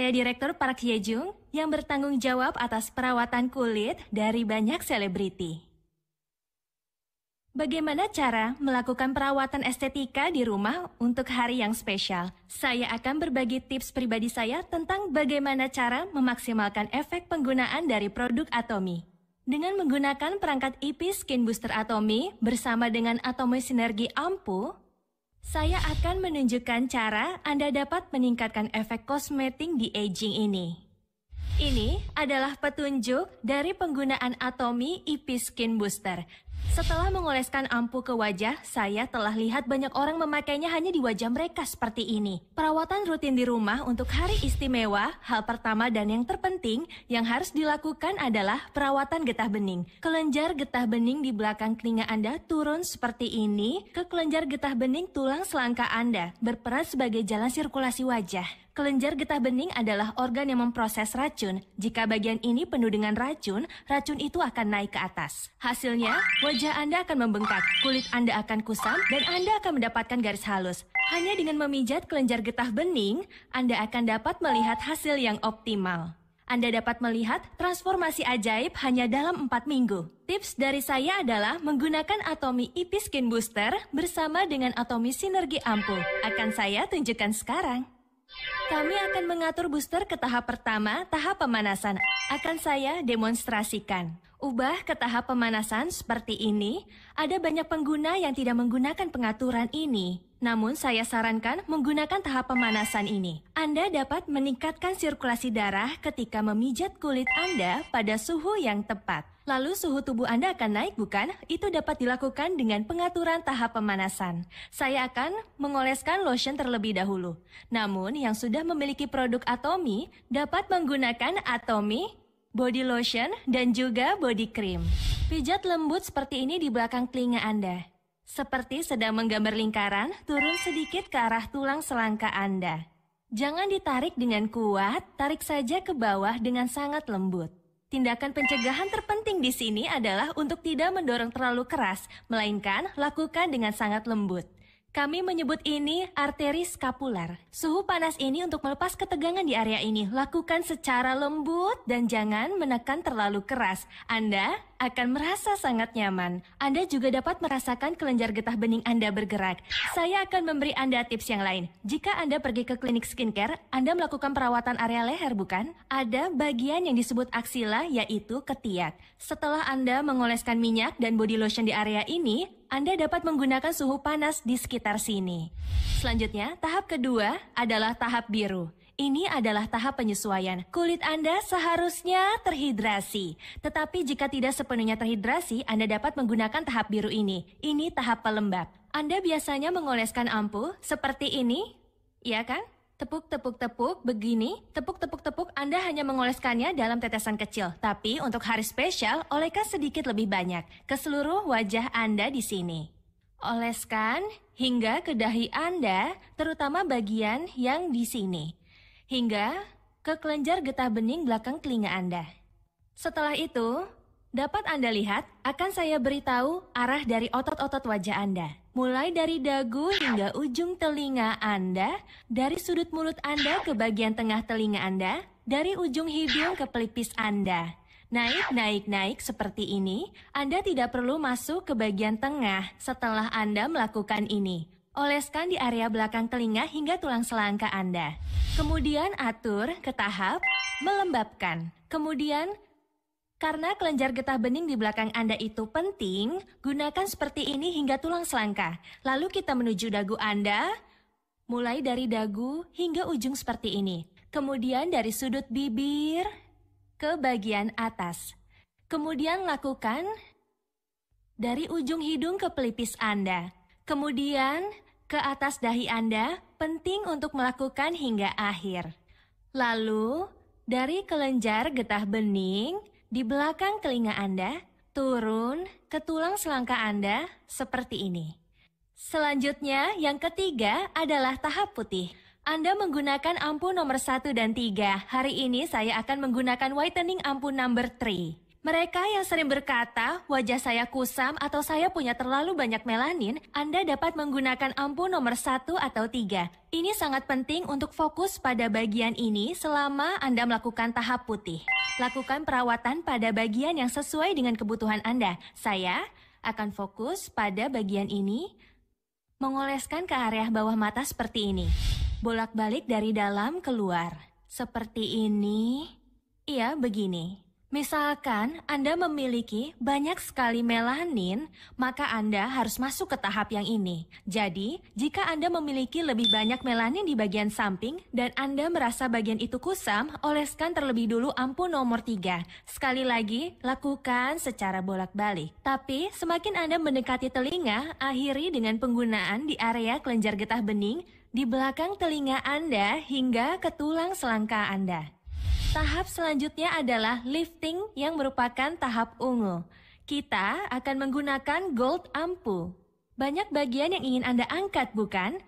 saya Direktur Park Hye Jung yang bertanggung jawab atas perawatan kulit dari banyak selebriti. Bagaimana cara melakukan perawatan estetika di rumah untuk hari yang spesial? Saya akan berbagi tips pribadi saya tentang bagaimana cara memaksimalkan efek penggunaan dari produk Atomi. Dengan menggunakan perangkat IP Skin Booster Atomi bersama dengan Atomi Sinergi Ampu, saya akan menunjukkan cara Anda dapat meningkatkan efek kosmetik di aging ini. Ini adalah petunjuk dari penggunaan Atomi EP Skin Booster setelah mengoleskan ampuh ke wajah, saya telah lihat banyak orang memakainya hanya di wajah mereka seperti ini. Perawatan rutin di rumah untuk hari istimewa, hal pertama dan yang terpenting yang harus dilakukan adalah perawatan getah bening. Kelenjar getah bening di belakang telinga Anda turun seperti ini ke kelenjar getah bening tulang selangka Anda, berperan sebagai jalan sirkulasi wajah. Kelenjar getah bening adalah organ yang memproses racun. Jika bagian ini penuh dengan racun, racun itu akan naik ke atas. Hasilnya, wajah Anda akan membengkak, kulit Anda akan kusam, dan Anda akan mendapatkan garis halus. Hanya dengan memijat kelenjar getah bening, Anda akan dapat melihat hasil yang optimal. Anda dapat melihat transformasi ajaib hanya dalam 4 minggu. Tips dari saya adalah menggunakan Atomi IP Skin Booster bersama dengan Atomi Sinergi Ampuh. Akan saya tunjukkan sekarang. Kami akan mengatur booster ke tahap pertama, tahap pemanasan. Akan saya demonstrasikan. Ubah ke tahap pemanasan seperti ini, ada banyak pengguna yang tidak menggunakan pengaturan ini. Namun saya sarankan menggunakan tahap pemanasan ini. Anda dapat meningkatkan sirkulasi darah ketika memijat kulit Anda pada suhu yang tepat. Lalu suhu tubuh Anda akan naik bukan? Itu dapat dilakukan dengan pengaturan tahap pemanasan. Saya akan mengoleskan lotion terlebih dahulu. Namun yang sudah memiliki produk Atomi dapat menggunakan Atomi body lotion dan juga body cream. Pijat lembut seperti ini di belakang telinga Anda. Seperti sedang menggambar lingkaran, turun sedikit ke arah tulang selangka Anda. Jangan ditarik dengan kuat, tarik saja ke bawah dengan sangat lembut. Tindakan pencegahan terpenting di sini adalah untuk tidak mendorong terlalu keras, melainkan lakukan dengan sangat lembut. Kami menyebut ini arteri skapular. Suhu panas ini untuk melepas ketegangan di area ini. Lakukan secara lembut dan jangan menekan terlalu keras. Anda akan merasa sangat nyaman. Anda juga dapat merasakan kelenjar getah bening Anda bergerak. Saya akan memberi Anda tips yang lain. Jika Anda pergi ke klinik skincare, Anda melakukan perawatan area leher, bukan? Ada bagian yang disebut aksila, yaitu ketiak. Setelah Anda mengoleskan minyak dan body lotion di area ini, anda dapat menggunakan suhu panas di sekitar sini. Selanjutnya, tahap kedua adalah tahap biru. Ini adalah tahap penyesuaian. Kulit Anda seharusnya terhidrasi. Tetapi jika tidak sepenuhnya terhidrasi, Anda dapat menggunakan tahap biru ini. Ini tahap pelembab. Anda biasanya mengoleskan ampuh seperti ini, ya kan? Tepuk-tepuk-tepuk begini, tepuk-tepuk-tepuk Anda hanya mengoleskannya dalam tetesan kecil. Tapi untuk hari spesial, oleskan sedikit lebih banyak ke seluruh wajah Anda di sini. Oleskan hingga ke dahi Anda, terutama bagian yang di sini hingga ke kelenjar getah bening belakang telinga Anda. Setelah itu, dapat Anda lihat akan saya beritahu arah dari otot-otot wajah Anda. Mulai dari dagu hingga ujung telinga Anda, dari sudut mulut Anda ke bagian tengah telinga Anda, dari ujung hidung ke pelipis Anda. Naik, naik, naik seperti ini, Anda tidak perlu masuk ke bagian tengah setelah Anda melakukan ini. Oleskan di area belakang telinga hingga tulang selangka Anda. Kemudian atur ke tahap melembabkan. Kemudian karena kelenjar getah bening di belakang Anda itu penting, gunakan seperti ini hingga tulang selangka. Lalu kita menuju dagu Anda, mulai dari dagu hingga ujung seperti ini. Kemudian dari sudut bibir ke bagian atas. Kemudian lakukan dari ujung hidung ke pelipis Anda. Kemudian ke atas dahi Anda penting untuk melakukan hingga akhir. Lalu, dari kelenjar getah bening di belakang telinga Anda turun ke tulang selangka Anda seperti ini. Selanjutnya, yang ketiga adalah tahap putih. Anda menggunakan ampu nomor 1 dan 3. Hari ini saya akan menggunakan whitening ampu number 3. Mereka yang sering berkata, wajah saya kusam atau saya punya terlalu banyak melanin, Anda dapat menggunakan ampun nomor 1 atau 3. Ini sangat penting untuk fokus pada bagian ini selama Anda melakukan tahap putih. Lakukan perawatan pada bagian yang sesuai dengan kebutuhan Anda. Saya akan fokus pada bagian ini, mengoleskan ke area bawah mata seperti ini. Bolak-balik dari dalam keluar. Seperti ini. Iya, begini. Misalkan Anda memiliki banyak sekali melanin, maka Anda harus masuk ke tahap yang ini. Jadi, jika Anda memiliki lebih banyak melanin di bagian samping dan Anda merasa bagian itu kusam, oleskan terlebih dulu ampun nomor 3. Sekali lagi, lakukan secara bolak-balik. Tapi, semakin Anda mendekati telinga, akhiri dengan penggunaan di area kelenjar getah bening di belakang telinga Anda hingga ke tulang selangka Anda. Tahap selanjutnya adalah lifting yang merupakan tahap ungu. Kita akan menggunakan gold ampu. Banyak bagian yang ingin Anda angkat, bukan?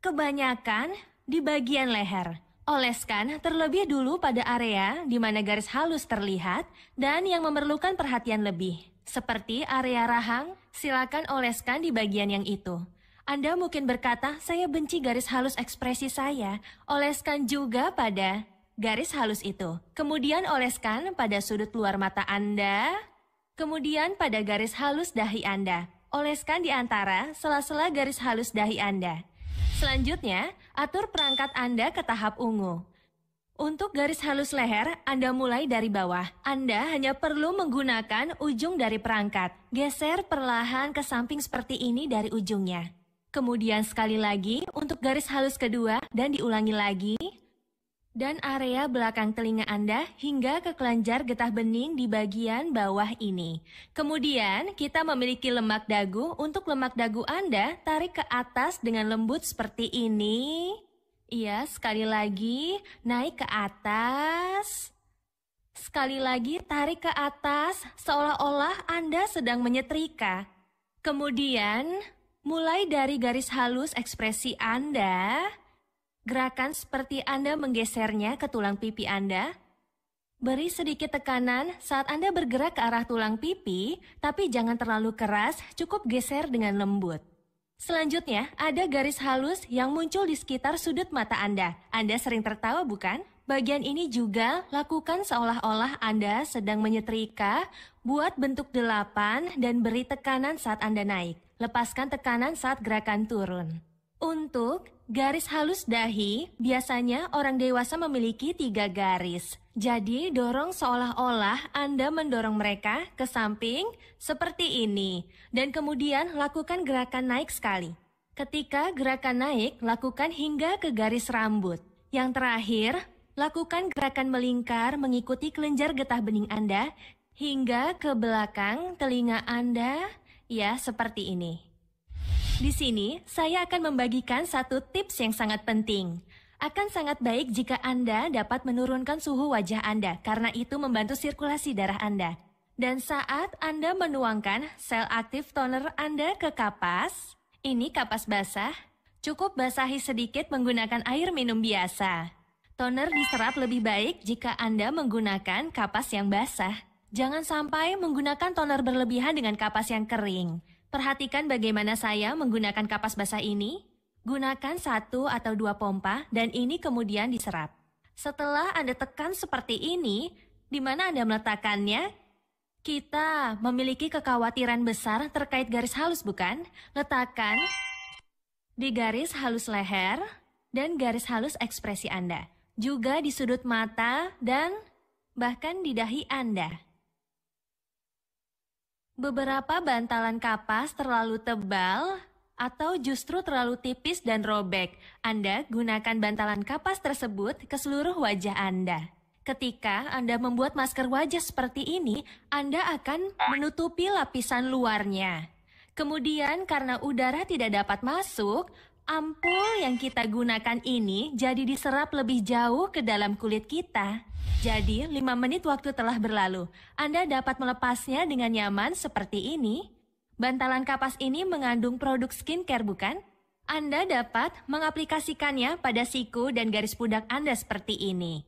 Kebanyakan di bagian leher. Oleskan terlebih dulu pada area di mana garis halus terlihat dan yang memerlukan perhatian lebih. Seperti area rahang, silakan oleskan di bagian yang itu. Anda mungkin berkata, saya benci garis halus ekspresi saya. Oleskan juga pada garis halus itu. Kemudian oleskan pada sudut luar mata Anda, kemudian pada garis halus dahi Anda. Oleskan di antara sela-sela garis halus dahi Anda. Selanjutnya, atur perangkat Anda ke tahap ungu. Untuk garis halus leher, Anda mulai dari bawah. Anda hanya perlu menggunakan ujung dari perangkat. Geser perlahan ke samping seperti ini dari ujungnya. Kemudian sekali lagi untuk garis halus kedua dan diulangi lagi dan area belakang telinga Anda hingga ke kelenjar getah bening di bagian bawah ini. Kemudian, kita memiliki lemak dagu. Untuk lemak dagu Anda, tarik ke atas dengan lembut seperti ini. Iya, sekali lagi, naik ke atas. Sekali lagi, tarik ke atas seolah-olah Anda sedang menyetrika. Kemudian, mulai dari garis halus ekspresi Anda. Gerakan seperti Anda menggesernya ke tulang pipi Anda. Beri sedikit tekanan saat Anda bergerak ke arah tulang pipi, tapi jangan terlalu keras, cukup geser dengan lembut. Selanjutnya, ada garis halus yang muncul di sekitar sudut mata Anda. Anda sering tertawa, bukan? Bagian ini juga lakukan seolah-olah Anda sedang menyetrika, buat bentuk delapan dan beri tekanan saat Anda naik. Lepaskan tekanan saat gerakan turun. Untuk garis halus dahi, biasanya orang dewasa memiliki tiga garis. Jadi, dorong seolah-olah Anda mendorong mereka ke samping seperti ini. Dan kemudian lakukan gerakan naik sekali. Ketika gerakan naik, lakukan hingga ke garis rambut. Yang terakhir, lakukan gerakan melingkar mengikuti kelenjar getah bening Anda hingga ke belakang telinga Anda, ya seperti ini. Di sini, saya akan membagikan satu tips yang sangat penting. Akan sangat baik jika Anda dapat menurunkan suhu wajah Anda, karena itu membantu sirkulasi darah Anda. Dan saat Anda menuangkan sel aktif toner Anda ke kapas, ini kapas basah, cukup basahi sedikit menggunakan air minum biasa. Toner diserap lebih baik jika Anda menggunakan kapas yang basah. Jangan sampai menggunakan toner berlebihan dengan kapas yang kering. Perhatikan bagaimana saya menggunakan kapas basah ini. Gunakan satu atau dua pompa dan ini kemudian diserap. Setelah Anda tekan seperti ini, di mana Anda meletakkannya? Kita memiliki kekhawatiran besar terkait garis halus, bukan? Letakkan di garis halus leher dan garis halus ekspresi Anda, juga di sudut mata dan bahkan di dahi Anda. Beberapa bantalan kapas terlalu tebal atau justru terlalu tipis dan robek. Anda gunakan bantalan kapas tersebut ke seluruh wajah Anda. Ketika Anda membuat masker wajah seperti ini, Anda akan menutupi lapisan luarnya. Kemudian karena udara tidak dapat masuk, Ampul yang kita gunakan ini jadi diserap lebih jauh ke dalam kulit kita. Jadi, 5 menit waktu telah berlalu. Anda dapat melepasnya dengan nyaman seperti ini. Bantalan kapas ini mengandung produk skincare, bukan? Anda dapat mengaplikasikannya pada siku dan garis pundak Anda seperti ini.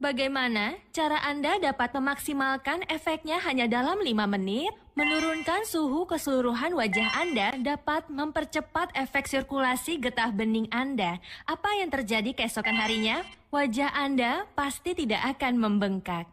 Bagaimana cara Anda dapat memaksimalkan efeknya hanya dalam 5 menit? Menurunkan suhu keseluruhan wajah Anda dapat mempercepat efek sirkulasi getah bening Anda. Apa yang terjadi keesokan harinya? Wajah Anda pasti tidak akan membengkak.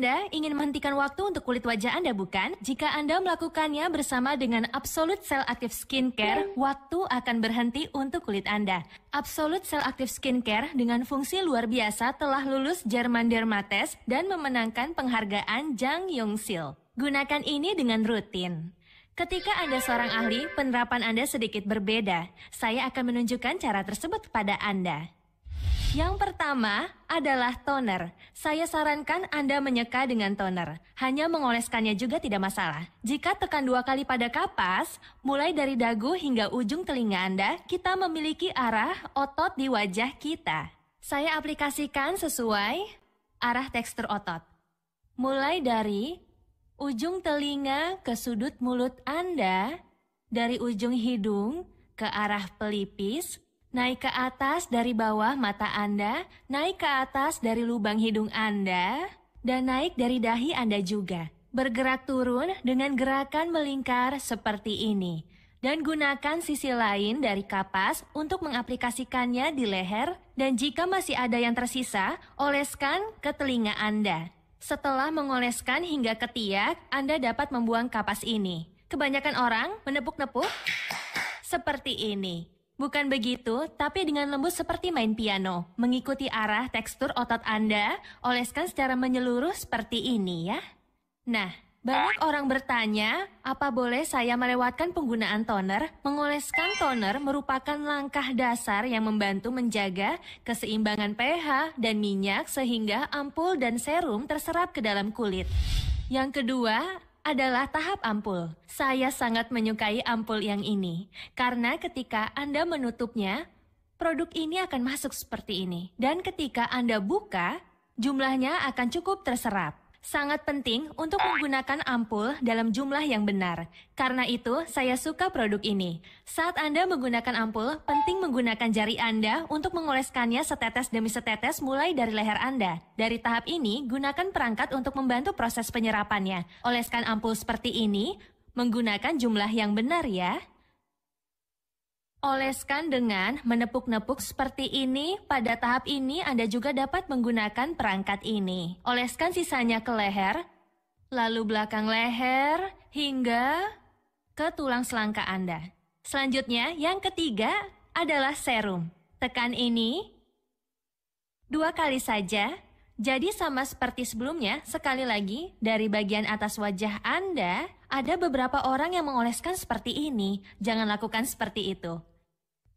Anda ingin menghentikan waktu untuk kulit wajah Anda, bukan? Jika Anda melakukannya bersama dengan Absolute Cell Active Skincare, waktu akan berhenti untuk kulit Anda. Absolute Cell Active Skincare dengan fungsi luar biasa telah lulus Jerman Dermates dan memenangkan penghargaan Jang Yongsil. Gunakan ini dengan rutin. Ketika Anda seorang ahli, penerapan Anda sedikit berbeda. Saya akan menunjukkan cara tersebut kepada Anda. Yang pertama adalah toner. Saya sarankan Anda menyeka dengan toner. Hanya mengoleskannya juga tidak masalah. Jika tekan dua kali pada kapas, mulai dari dagu hingga ujung telinga Anda, kita memiliki arah otot di wajah kita. Saya aplikasikan sesuai arah tekstur otot. Mulai dari ujung telinga ke sudut mulut Anda, dari ujung hidung ke arah pelipis, Naik ke atas dari bawah mata Anda, naik ke atas dari lubang hidung Anda, dan naik dari dahi Anda juga. Bergerak turun dengan gerakan melingkar seperti ini. Dan gunakan sisi lain dari kapas untuk mengaplikasikannya di leher dan jika masih ada yang tersisa, oleskan ke telinga Anda. Setelah mengoleskan hingga ketiak, Anda dapat membuang kapas ini. Kebanyakan orang menepuk-nepuk seperti ini. Bukan begitu, tapi dengan lembut seperti main piano. Mengikuti arah tekstur otot Anda, oleskan secara menyeluruh seperti ini ya. Nah, banyak orang bertanya, apa boleh saya melewatkan penggunaan toner? Mengoleskan toner merupakan langkah dasar yang membantu menjaga keseimbangan pH dan minyak sehingga ampul dan serum terserap ke dalam kulit. Yang kedua, adalah tahap ampul. Saya sangat menyukai ampul yang ini, karena ketika Anda menutupnya, produk ini akan masuk seperti ini. Dan ketika Anda buka, jumlahnya akan cukup terserap. Sangat penting untuk menggunakan ampul dalam jumlah yang benar. Karena itu, saya suka produk ini. Saat Anda menggunakan ampul, penting menggunakan jari Anda untuk mengoleskannya setetes demi setetes mulai dari leher Anda. Dari tahap ini, gunakan perangkat untuk membantu proses penyerapannya. Oleskan ampul seperti ini, menggunakan jumlah yang benar ya. Oleskan dengan menepuk-nepuk seperti ini. Pada tahap ini Anda juga dapat menggunakan perangkat ini. Oleskan sisanya ke leher, lalu belakang leher hingga ke tulang selangka Anda. Selanjutnya, yang ketiga adalah serum. Tekan ini dua kali saja. Jadi sama seperti sebelumnya, sekali lagi dari bagian atas wajah Anda, ada beberapa orang yang mengoleskan seperti ini. Jangan lakukan seperti itu.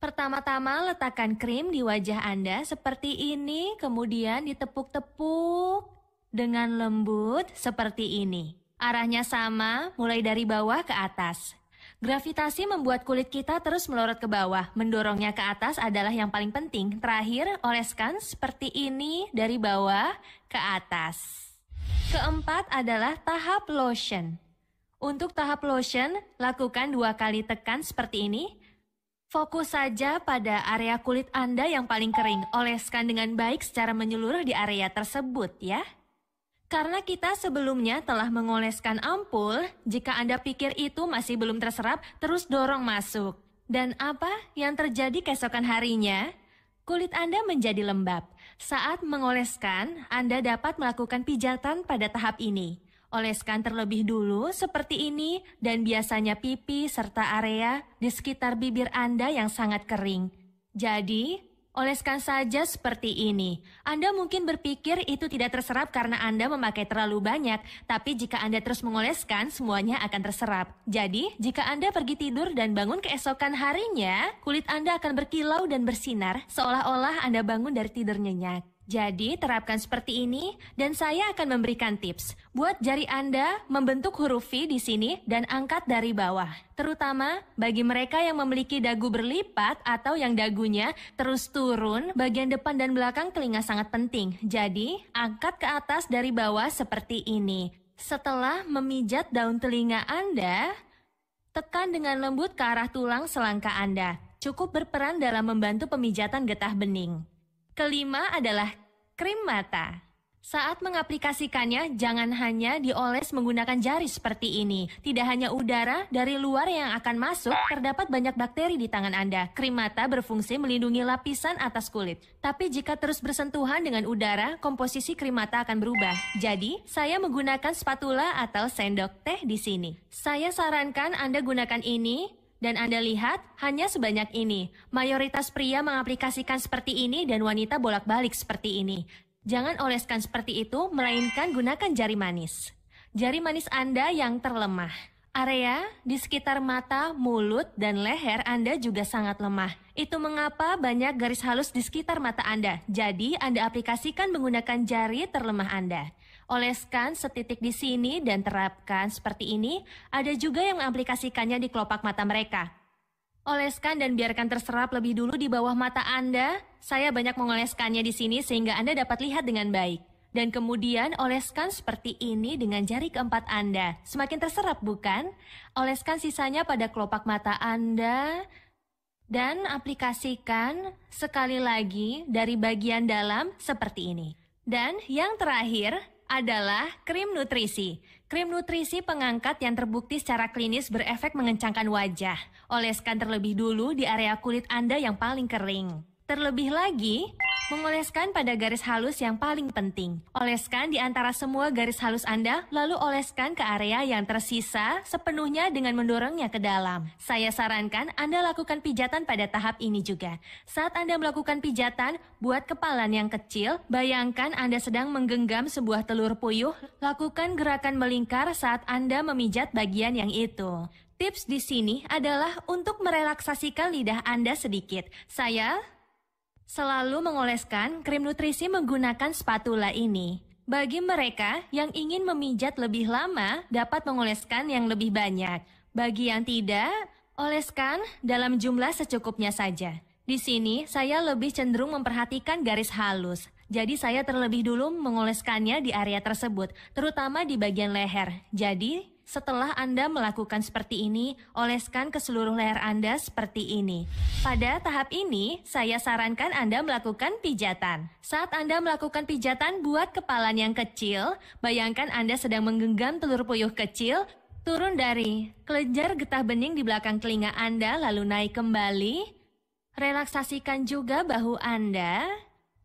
Pertama-tama letakkan krim di wajah Anda seperti ini, kemudian ditepuk-tepuk dengan lembut seperti ini. Arahnya sama, mulai dari bawah ke atas. Gravitasi membuat kulit kita terus melorot ke bawah, mendorongnya ke atas adalah yang paling penting. Terakhir, oleskan seperti ini dari bawah ke atas. Keempat adalah tahap lotion. Untuk tahap lotion, lakukan dua kali tekan seperti ini, Fokus saja pada area kulit Anda yang paling kering, oleskan dengan baik secara menyeluruh di area tersebut ya. Karena kita sebelumnya telah mengoleskan ampul, jika Anda pikir itu masih belum terserap, terus dorong masuk. Dan apa yang terjadi keesokan harinya? Kulit Anda menjadi lembab. Saat mengoleskan, Anda dapat melakukan pijatan pada tahap ini. Oleskan terlebih dulu seperti ini dan biasanya pipi serta area di sekitar bibir Anda yang sangat kering. Jadi, oleskan saja seperti ini. Anda mungkin berpikir itu tidak terserap karena Anda memakai terlalu banyak, tapi jika Anda terus mengoleskan, semuanya akan terserap. Jadi, jika Anda pergi tidur dan bangun keesokan harinya, kulit Anda akan berkilau dan bersinar, seolah-olah Anda bangun dari tidur nyenyak. Jadi, terapkan seperti ini dan saya akan memberikan tips buat jari Anda membentuk huruf V di sini dan angkat dari bawah. Terutama bagi mereka yang memiliki dagu berlipat atau yang dagunya terus turun, bagian depan dan belakang telinga sangat penting. Jadi, angkat ke atas dari bawah seperti ini. Setelah memijat daun telinga Anda, tekan dengan lembut ke arah tulang selangka Anda. Cukup berperan dalam membantu pemijatan getah bening. Kelima adalah krim mata. Saat mengaplikasikannya, jangan hanya dioles menggunakan jari seperti ini. Tidak hanya udara dari luar yang akan masuk, terdapat banyak bakteri di tangan Anda. Krim mata berfungsi melindungi lapisan atas kulit. Tapi jika terus bersentuhan dengan udara, komposisi krim mata akan berubah. Jadi, saya menggunakan spatula atau sendok teh di sini. Saya sarankan Anda gunakan ini dan Anda lihat, hanya sebanyak ini. Mayoritas pria mengaplikasikan seperti ini dan wanita bolak-balik seperti ini. Jangan oleskan seperti itu, melainkan gunakan jari manis. Jari manis Anda yang terlemah. Area di sekitar mata, mulut, dan leher Anda juga sangat lemah. Itu mengapa banyak garis halus di sekitar mata Anda. Jadi, Anda aplikasikan menggunakan jari terlemah Anda. Oleskan setitik di sini dan terapkan seperti ini. Ada juga yang mengaplikasikannya di kelopak mata mereka. Oleskan dan biarkan terserap lebih dulu di bawah mata Anda. Saya banyak mengoleskannya di sini sehingga Anda dapat lihat dengan baik. Dan kemudian oleskan seperti ini dengan jari keempat Anda. Semakin terserap bukan? Oleskan sisanya pada kelopak mata Anda dan aplikasikan sekali lagi dari bagian dalam seperti ini. Dan yang terakhir, adalah krim nutrisi. Krim nutrisi pengangkat yang terbukti secara klinis berefek mengencangkan wajah. Oleskan terlebih dulu di area kulit Anda yang paling kering. Terlebih lagi, Mengoleskan pada garis halus yang paling penting. Oleskan di antara semua garis halus Anda, lalu oleskan ke area yang tersisa sepenuhnya dengan mendorongnya ke dalam. Saya sarankan Anda lakukan pijatan pada tahap ini juga. Saat Anda melakukan pijatan, buat kepalan yang kecil, bayangkan Anda sedang menggenggam sebuah telur puyuh, lakukan gerakan melingkar saat Anda memijat bagian yang itu. Tips di sini adalah untuk merelaksasikan lidah Anda sedikit. Saya Selalu mengoleskan krim nutrisi menggunakan spatula ini. Bagi mereka yang ingin memijat lebih lama, dapat mengoleskan yang lebih banyak. Bagi yang tidak, oleskan dalam jumlah secukupnya saja. Di sini, saya lebih cenderung memperhatikan garis halus. Jadi saya terlebih dulu mengoleskannya di area tersebut, terutama di bagian leher. Jadi, setelah Anda melakukan seperti ini, oleskan ke seluruh leher Anda seperti ini. Pada tahap ini, saya sarankan Anda melakukan pijatan. Saat Anda melakukan pijatan, buat kepalan yang kecil, bayangkan Anda sedang menggenggam telur puyuh kecil, turun dari kelenjar getah bening di belakang telinga Anda, lalu naik kembali. Relaksasikan juga bahu Anda,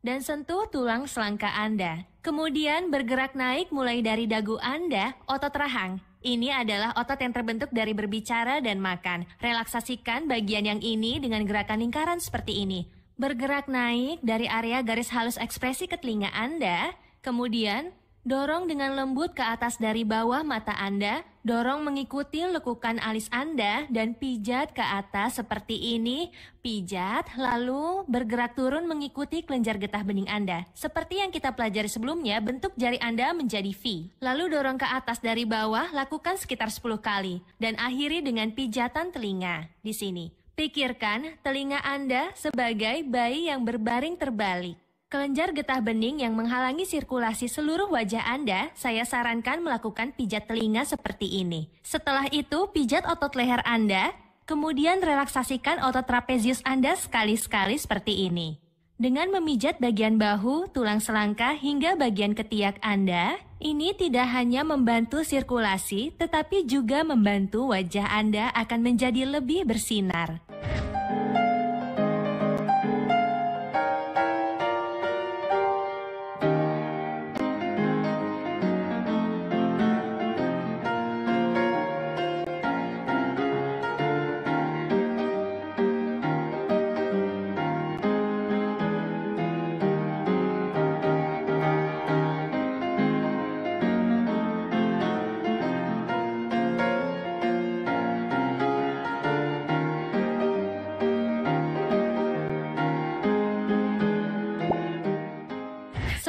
dan sentuh tulang selangka Anda. Kemudian bergerak naik mulai dari dagu Anda, otot rahang, ini adalah otot yang terbentuk dari berbicara dan makan. Relaksasikan bagian yang ini dengan gerakan lingkaran seperti ini. Bergerak naik dari area garis halus ekspresi ke telinga Anda, kemudian Dorong dengan lembut ke atas dari bawah mata Anda, dorong mengikuti lekukan alis Anda dan pijat ke atas seperti ini. Pijat, lalu bergerak turun mengikuti kelenjar getah bening Anda. Seperti yang kita pelajari sebelumnya, bentuk jari Anda menjadi V. Lalu dorong ke atas dari bawah, lakukan sekitar 10 kali. Dan akhiri dengan pijatan telinga di sini. Pikirkan telinga Anda sebagai bayi yang berbaring terbalik. Kelenjar getah bening yang menghalangi sirkulasi seluruh wajah Anda, saya sarankan melakukan pijat telinga seperti ini. Setelah itu, pijat otot leher Anda, kemudian relaksasikan otot trapezius Anda sekali-sekali seperti ini. Dengan memijat bagian bahu, tulang selangka hingga bagian ketiak Anda, ini tidak hanya membantu sirkulasi, tetapi juga membantu wajah Anda akan menjadi lebih bersinar.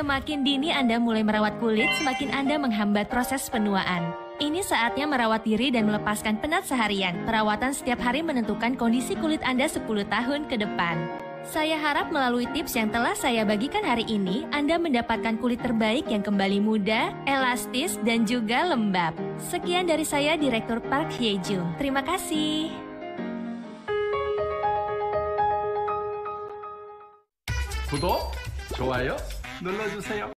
Semakin dini Anda mulai merawat kulit, semakin Anda menghambat proses penuaan. Ini saatnya merawat diri dan melepaskan penat seharian. Perawatan setiap hari menentukan kondisi kulit Anda 10 tahun ke depan. Saya harap melalui tips yang telah saya bagikan hari ini, Anda mendapatkan kulit terbaik yang kembali muda, elastis, dan juga lembab. Sekian dari saya, Direktur Park Hye-jung. Terima kasih. 구독, 좋아요, 눌러주세요.